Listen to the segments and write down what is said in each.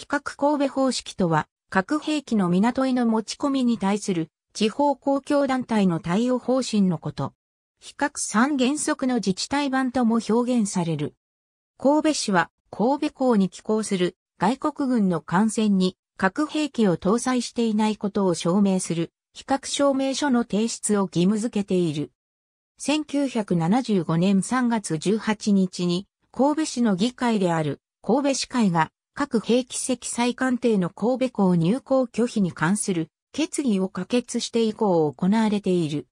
比較神戸方式とは、核兵器の港への持ち込みに対する地方公共団体の対応方針のこと。比較三原則の自治体版とも表現される。神戸市は神戸港に寄港する外国軍の艦船に核兵器を搭載していないことを証明する比較証明書の提出を義務付けている。1975年3月18日に神戸市の議会である神戸市会が各兵器積載艦艇の神戸港入港拒否に関する決議を可決して以降行われている。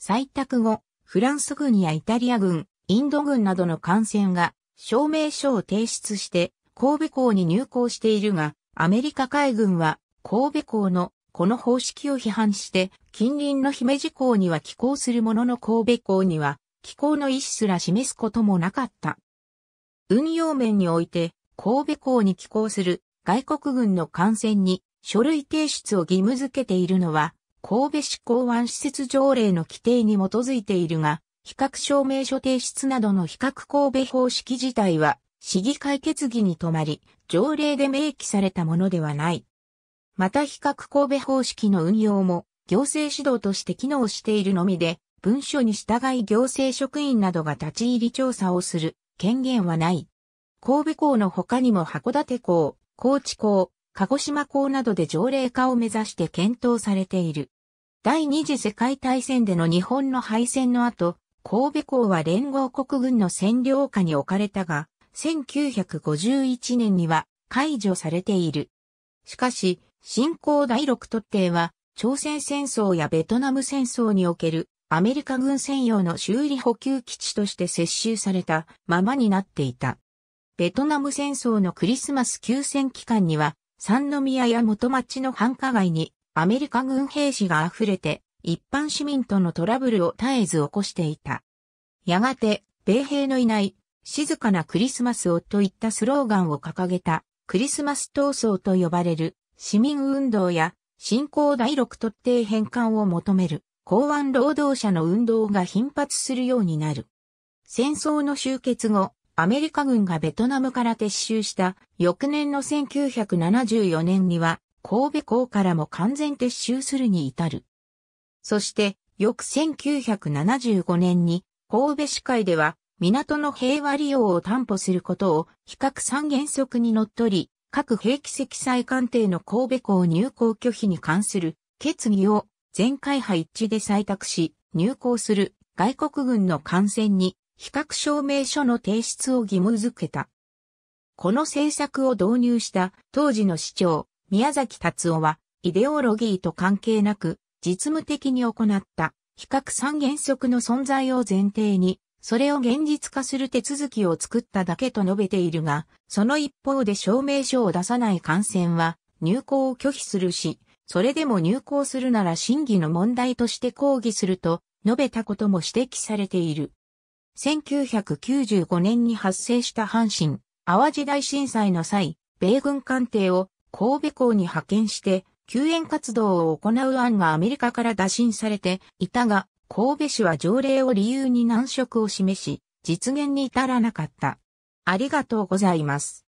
採択後、フランス軍やイタリア軍、インド軍などの艦船が証明書を提出して神戸港に入港しているが、アメリカ海軍は神戸港のこの方式を批判して近隣の姫路港には寄港するものの神戸港には寄港の意思すら示すこともなかった。運用面において神戸港に寄港する外国軍の艦船に書類提出を義務付けているのは、神戸市港湾施設条例の規定に基づいているが、比較証明書提出などの比較神戸方式自体は、市議会決議に止まり、条例で明記されたものではない。また比較神戸方式の運用も、行政指導として機能しているのみで、文書に従い行政職員などが立ち入り調査をする権限はない。神戸港の他にも函館港、高知港、鹿児島港などで条例化を目指して検討されている。第二次世界大戦での日本の敗戦の後、神戸港は連合国軍の占領下に置かれたが、1951年には解除されている。しかし、新興第六特定は、朝鮮戦争やベトナム戦争におけるアメリカ軍専用の修理補給基地として接収されたままになっていた。ベトナム戦争のクリスマス休戦期間には、三宮や元町の繁華街にアメリカ軍兵士が溢れて、一般市民とのトラブルを絶えず起こしていた。やがて、米兵のいない静かなクリスマスをといったスローガンを掲げたクリスマス闘争と呼ばれる市民運動や新興第六特定返還を求める港湾労働者の運動が頻発するようになる。戦争の終結後、アメリカ軍がベトナムから撤収した翌年の1974年には神戸港からも完全撤収するに至る。そして翌1975年に神戸市会では港の平和利用を担保することを比較三原則にのっとり、各兵器積載艦艇の神戸港入港拒否に関する決議を全会派一致で採択し、入港する外国軍の艦船に比較証明書の提出を義務づけた。この政策を導入した当時の市長、宮崎達夫は、イデオロギーと関係なく、実務的に行った比較三原則の存在を前提に、それを現実化する手続きを作っただけと述べているが、その一方で証明書を出さない感染は入校を拒否するし、それでも入校するなら審議の問題として抗議すると述べたことも指摘されている。1995年に発生した阪神、淡路大震災の際、米軍艦艇を神戸港に派遣して、救援活動を行う案がアメリカから打診されていたが、神戸市は条例を理由に難色を示し、実現に至らなかった。ありがとうございます。